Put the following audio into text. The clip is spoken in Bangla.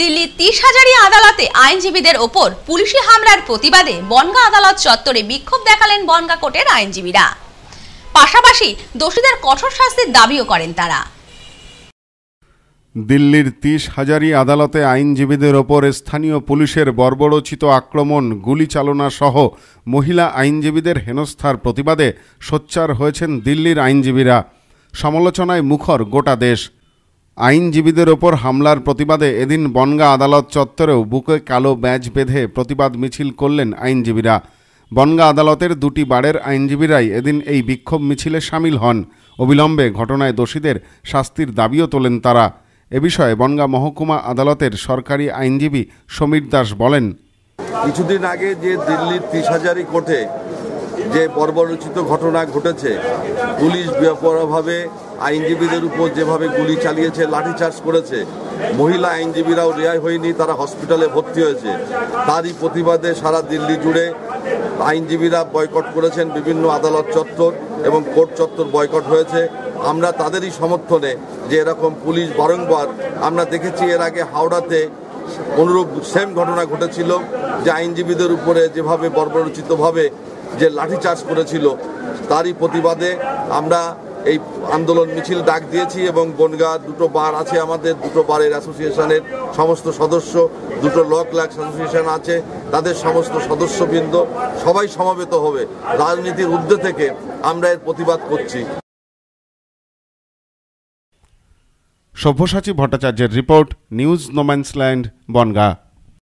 দিল্লির তিরিশ হাজারি আদালতে আইনজীবীদের ওপর পুলিশি হামলার প্রতিবাদে বনগা আদালত চত্বরে বিক্ষোভ দেখালেন বনগা কোর্টের আইনজীবীরা পাশাপাশি দোষীদের কঠোর শাস্তির দাবিও করেন তারা দিল্লির তিস হাজারি আদালতে আইনজীবীদের ওপর স্থানীয় পুলিশের বর্বরোচিত আক্রমণ গুলি চালনা সহ মহিলা আইনজীবীদের হেনস্থার প্রতিবাদে সোচ্চার হয়েছেন দিল্লির আইনজীবীরা সমালোচনায় মুখর গোটা দেশ আইনজীবীদের ওপর হামলার প্রতিবাদে এদিন বনগা আদালত চত্বরেও বুকে কালো ব্যাজ বেঁধে প্রতিবাদ মিছিল করলেন আইনজীবীরা বনগা আদালতের দুটি বারের আইনজীবীরাই এদিন এই বিক্ষোভ মিছিলে সামিল হন অবিলম্বে ঘটনায় দোষীদের শাস্তির দাবিও তোলেন তারা এ বিষয়ে বনগা মহকুমা আদালতের সরকারি আইনজীবী সমীর দাস বলেন কিছুদিন আগে যে দিল্লির ত্রিশ হাজারি কোর্টে যে বর্বরচিত ঘটনা ঘটেছে পুলিশ ব্যাপকভাবে আইনজীবীদের উপর যেভাবে গুলি চালিয়েছে লাঠিচার্জ করেছে মহিলা আইনজীবীরাও রেয়াই হয়নি তারা হসপিটালে ভর্তি হয়েছে তারই প্রতিবাদে সারা দিল্লি জুড়ে আইনজীবীরা বয়কট করেছেন বিভিন্ন আদালত চত্বর এবং কোর্ট চত্বর বয়কট হয়েছে আমরা তাদেরই সমর্থনে যে এরকম পুলিশ বারংবার আমরা দেখেছি এর আগে হাওড়াতে অনুরূপ সেম ঘটনা ঘটেছিল যে আইনজীবীদের উপরে যেভাবে বর্বরোচিতভাবে যে লাঠিচার্জ করেছিল তারই প্রতিবাদে আমরা এই আন্দোলন মিছিল ডাক দিয়েছি এবং বনগা দুটো বার আছে আমাদের দুটো বারের অ্যাসোসিয়েশনের সমস্ত সদস্য দুটো লক লাক্স অ্যাসোসিয়েশন আছে তাদের সমস্ত সদস্যবৃন্দ সবাই সমাবেত হবে রাজনীতির উদ্যোগ থেকে আমরা এর প্রতিবাদ করছি সভ্যসাচী ভট্টাচার্যের রিপোর্ট নিউজ নোম্যান্সল্যান্ড বনগা